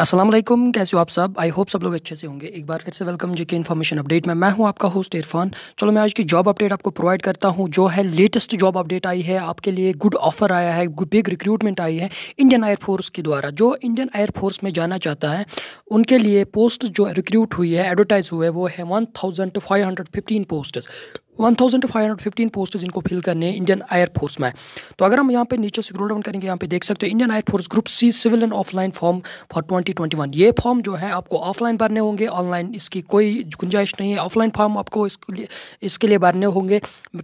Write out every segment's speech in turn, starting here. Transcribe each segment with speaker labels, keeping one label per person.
Speaker 1: असलम कैसे हो आप सब आई होप सब लोग अच्छे से होंगे एक बार फिर से वेलकम जी के इन्फॉर्मेशन अपडेट में मैं हूं आपका होस्ट इरफान चलो मैं आज की जॉब अपडेट आपको प्रोवाइड करता हूं जो है लेटेस्ट जॉब अपडेट आई है आपके लिए गुड ऑफर आया है बिग रिक्रूटमेंट आई है इंडियन एयरफोर्स के द्वारा जो इंडियन एयरफोर्स में जाना चाहता है उनके लिए पोस्ट जो रिक्रूट हुई है एडवर्टाइज हुए वो है one thousand five hundred fifteen post 1515 post जिनको फिल करने हैं इंडियन एयरफोर्स में तो अगर हम यहाँ पे नीचे स्क्रोल डाउन करेंगे यहाँ पे देख सकते हो Indian Air Force group C civil and offline form for 2021 ये फॉर्म जो है आपको ऑफलाइन भरने होंगे ऑनलाइन इसकी कोई गुंजाइश नहीं है ऑफलाइन फॉर्म आपको इसके लिए इसके लिए भरने होंगे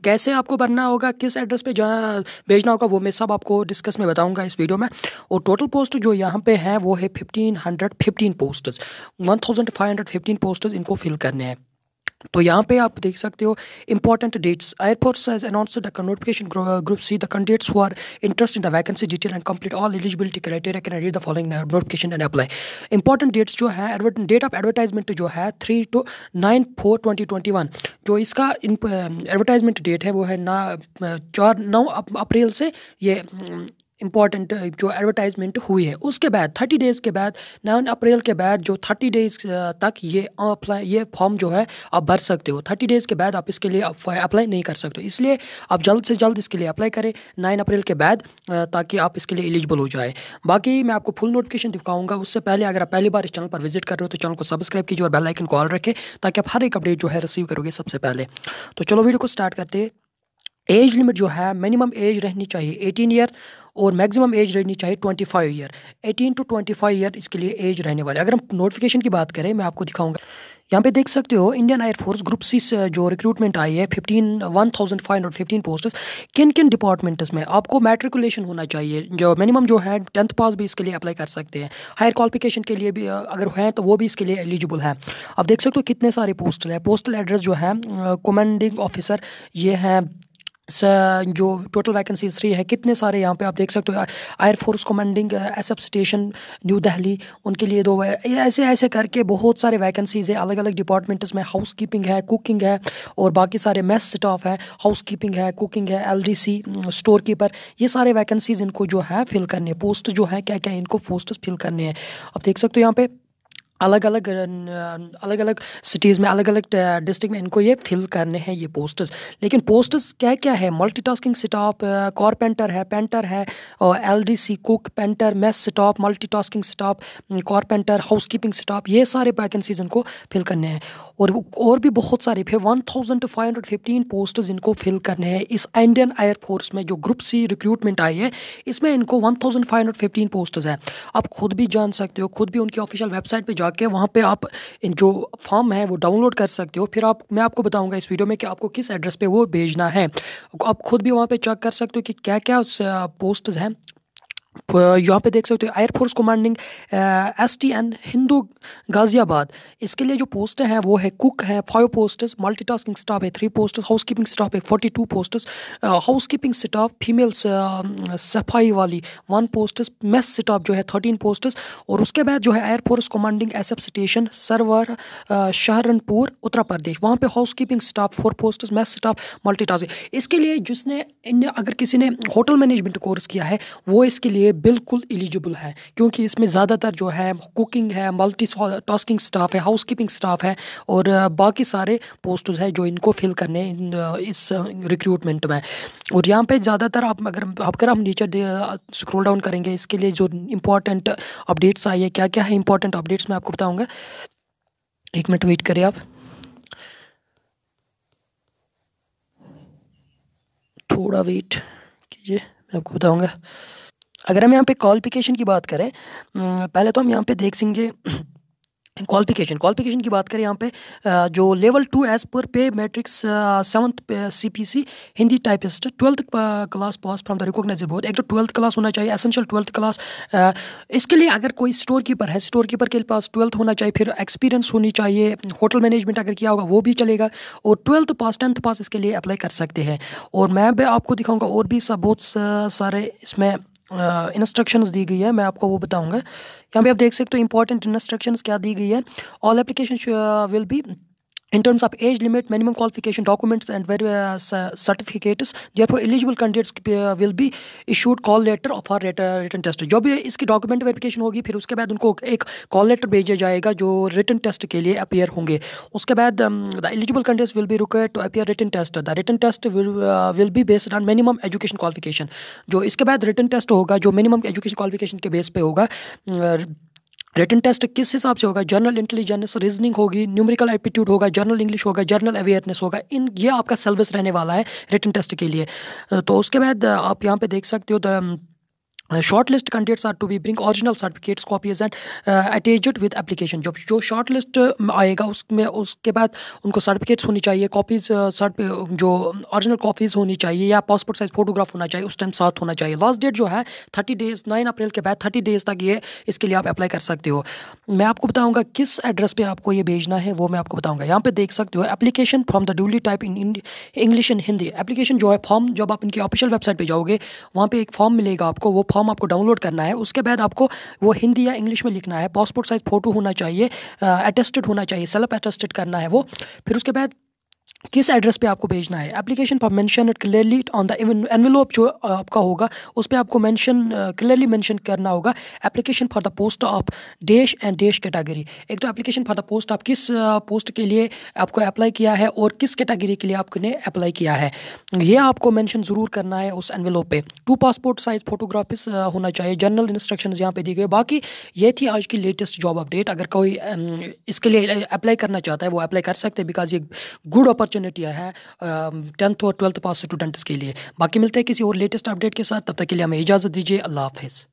Speaker 1: कैसे आपको भरना होगा किस एड्रेस पर जहाँ भेजना होगा वो मैं सब आपको डिस्कस में बताऊँगा इस वीडियो में और टोटल पोस्ट जो यहाँ पे हैं वो है fifteen hundred fifteen posters one thousand five hundred fifteen post इनको फिल करने हैं तो यहाँ पे आप देख सकते हो important dates Air Force announce the notification group C the candidates who are interest in the vacancy detail and complete all eligibility criteria can read the following notification and apply important dates जो है date of advertisement जो है three two nine four twenty twenty one जो इसका advertisement date uh, है वो है ना uh, चार नौ अप्रैल से ये इम्पॉर्टेंट uh, जो एडवर्टाइजमेंट हुई है उसके बाद थर्टी डेज़ के बाद नाइन अप्रैल के बाद जो थर्टी डेज़ uh, तक ये अप्लाई ये फॉर्म जो है आप भर सकते हो थर्टी डेज़ के बाद आप इसके लिए अप्लाई नहीं कर सकते इसलिए आप जल्द से जल्द इसके लिए अप्लाई करें नाइन अप्रैल के बाद uh, ताकि आप इसके लिए एलिजिबल हो जाए बाकी मैं आपको फुल नोटिफिकेशन दिखाऊंगा उससे पहले अगर आप पहली बार इस चैनल पर विजिट कर रहे हो तो चैनल को सब्सक्राइब कीजिए और बेलाइकन कॉल रखें ताकि आप हर एक अपडेट जो है रिसीव करोगे सबसे पहले तो चलो वीडियो को स्टार्ट करते एज लिमिट जो है मिनिमम एज रहनी चाहिए एटीन ईयर और मैक्सिमम एज रहनी चाहिए twenty five year eighteen to twenty five year इसके लिए एज रहने वाले अगर हम नोटिफिकेशन की बात करें मैं आपको दिखाऊंगा यहाँ पे देख सकते हो इंडियन एयरफोर्स ग्रुप सी से जो रिक्रूटमेंट आई है fifteen one thousand five hundred fifteen post किन किन डिपार्टमेंट्स में आपको मैट्रिकुलेशन होना चाहिए जो मिनिमम जो है टेंथ पास भी इसके लिए अप्लाई कर सकते हैं हायर क्वालिफिकेशन के लिए भी अगर हैं तो वो भी इसके लिए एलिजिबल हैं आप देख सकते हो कितने सारे पोस्टल है पोस्टल एड्रेस जो है कमांडिंग ऑफिसर ये हैं जो टोटल वैकेंसीज थ्री है कितने सारे यहाँ पे आप देख सकते हो air force commanding S F station New Delhi उनके लिए दो है ऐसे ऐसे करके बहुत सारे वैकेंसीज़ है अलग अलग डिपार्टमेंट्स में हाउस कीपिंग है कुकिंग है और बाकी सारे मेस स्टाफ है हाउस कीपिंग है कुकिंग है L D C store keeper ये सारे वैकेंसीज इनको जो है फिल करने पोस्ट जो है क्या क्या इनको पोस्ट फिल करने हैं आप देख सकते हो यहाँ पे अलग अलग अलग अलग सिटीज़ में अलग अलग डिस्ट्रिक्ट में इनको ये फिल करने हैं ये पोस्टर्स लेकिन पोस्टर्स क्या क्या है मल्टीटास्किंग स्टाफ कॉरपेंटर है पेंटर है और C cook painter mess staff multitasking staff carpenter housekeeping staff ये सारे वैकेंसीज इनको फिल करने हैं और और भी बहुत सारे फिर one thousand two five hundred fifteen posters इनको फिल करने हैं इस इंडियन एयरफोर्स में जो ग्रुप सी रिक्रूटमेंट आई है इसमें इनको one thousand five hundred fifteen posters हैं आप खुद भी जान सकते हो खुद भी उनकी ऑफिशियल वेबसाइट पर जाके वहाँ पे आप जो फॉर्म है वो डाउनलोड कर सकते हो फिर आप मैं आपको बताऊँगा इस वीडियो में कि आपको किस एड्रेस पर वो भेजना है आप खुद भी वहाँ पर चेक कर सकते हो कि क्या क्या पोस्ट हैं यहाँ पे देख सकते हो Air Force commanding S T N Hindon Ghaziabad इसके लिए जो पोस्ट हैं वो है कुक है फाइव पोस्टर्स मल्टीटास्किंग स्टाफ है three posters house keeping staff है forty two posters house keeping staff females सफाई वाली वन पोस्टर्स मेस स्टाफ जो है थर्टीन पोस्टर्स और उसके बाद जो है Air Force commanding S F station सरवर सहारनपुर उत्तर प्रदेश वहाँ पर house keeping staff four posters mess staff multi इसके लिए जिसने अगर किसी ने होटल मैनेजमेंट कोर्स किया है वो इसके लिए लिए बिल्कुल एलिजिबल है क्योंकि इसमें ज़्यादातर जो है कुकिंग है मल्टी टास्किंग स्टाफ है हाउस कीपिंग स्टाफ है और बाकी सारे पोस्ट है जो इनको फिल करने इन, इस रिक्रूटमेंट में और यहाँ पे ज़्यादातर आप अगर अगर हम नीचे स्क्रोल डाउन करेंगे इसके लिए जो इंपॉर्टेंट अपडेट्स आई है क्या क्या है इंपॉर्टेंट अपडेट्स मैं आपको बताऊँगा एक मिनट वेट करें आप थोड़ा वेट कीजिए मैं आपको बताऊँगा अगर हम यहाँ पे क्वालिफिकेशन की बात करें हम्म, पहले तो हम यहाँ पे देख सेंगे क्वालिफिकेशन क्वालिफिकेशन की बात करें यहाँ पे जो लेवल टू एज पर pay matrix seventh C P C Hindi typist twelfth class pass from the recognise board एक तो ट्वेल्थ क्लास होना चाहिए एसेंशियल ट्वेल्थ क्लास इसके लिए अगर कोई स्टोर कीपर है स्टोर कीपर के पास ट्वेल्थ होना चाहिए फिर एक्सपीरियंस होनी चाहिए होटल मैनेजमेंट अगर किया होगा वो भी चलेगा और ट्वेल्थ पास टेंथ पास इसके लिए अप्लाई कर सकते हैं और मैं भी आपको दिखाऊँगा और भी सब बहुत सारे इसमें इंस्ट्रक्शंस दी गई है मैं आपको वो बताऊंगा यहाँ पे आप देख सकते हो इंपॉर्टेंट इंस्ट्रक्शंस क्या दी गई है all application will be in terms of age limit minimum qualification documents and various uh, certificates therefore eligible candidates uh, will be issued call letter of our written test जो भी इसकी document verification होगी फिर उसके बाद उनको एक call letter भेजा जाएगा जो रिटन टेस्ट के लिए अपेयर होंगे उसके बाद the eligible candidates will be require to appear written test the written test will be based on minimum education qualification जो इसके बाद रिटन टेस्ट होगा जो मिनिमम एजुकेशन क्वालिफिकेशन के बेस पे होगा uh, रिटर्न टेस्ट किस हिसाब से होगा जनरल इंटेलिजेंस रीजनिंग होगी न्यूमेरिकल एप्टीट्यूड होगा जनरल इंग्लिश होगा जनरल अवेयरनेस होगा इन ये आपका सिलेबस रहने वाला है रिटर्न टेस्ट के लिए तो उसके बाद आप यहाँ पे देख सकते हो short list candidates are to be bring original certificates copies and attached with application जब जो शॉर्ट लिस्ट um, आएगा उसमें उसके बाद उनको सर्टिफिकेट्स होनी चाहिए कॉपीज uh, um, जो ऑरिजिनल कॉपीज होनी चाहिए या पासपोर्ट साइज फोटोग्राफ होना चाहिए उस टाइम साथ होना चाहिए लास्ट डेट जो है थर्टी डेज नाइन अप्रैल के बाद थर्टी डेज तक ये इसके लिए आप अप्लाई कर सकते हो मैं आपको बताऊँगा किस एड्रेस पर आपको ये भेजना है वो मैं आपको बताऊँगा यहाँ पर देख सकते हो application from the duly type in English and Hindi application जो है फॉर्म जब आप इनकी ऑफिशियल वेबसाइट पर जाओगे वहाँ पर एक फॉर्म मिलेगा आपको वो फॉर्म आपको डाउनलोड करना है उसके बाद आपको वो हिंदी या इंग्लिश में लिखना है पासपोर्ट साइज़ फ़ोटो होना चाहिए अटेस्टेड होना चाहिए सेल्फ अटेस्टेड करना है वो फिर उसके बाद किस एड्रेस पे आपको भेजना है एप्लीकेशन पर mention it clearly on the envelope जो आपका होगा उस पर आपको मेंशन क्लियरली मेंशन करना होगा application for the post of देश एंड देश कैटेगरी एक तो एप्लीकेशन फॉर द पोस्ट आप किस पोस्ट के लिए आपको अप्लाई किया है और किस कैटेगरी के लिए आपने अप्लाई किया है यह आपको मैंशन ज़रूर करना है उस एनवेलोप पे टू पासपोर्ट साइज़ फोटोग्राफिस होना चाहिए जनरल इंस्ट्रक्शन यहाँ पे दी गई बाकी ये थी आज की लेटेस्ट जॉब अपडेट अगर कोई इसके लिए अप्लाई करना चाहता है वो अप्लाई कर सकते हैं बिकॉज ये गुड अपॉर्चुनिटी अपॉर्चुनिटी हैं टेंथ और ट्वेल्थ पास स्टूडेंट्स के लिए बाकी मिलते हैं किसी और लेटेस्ट अपडेट के साथ तब तक के लिए हमें इजाज़त दीजिए अल्लाह हाफिज़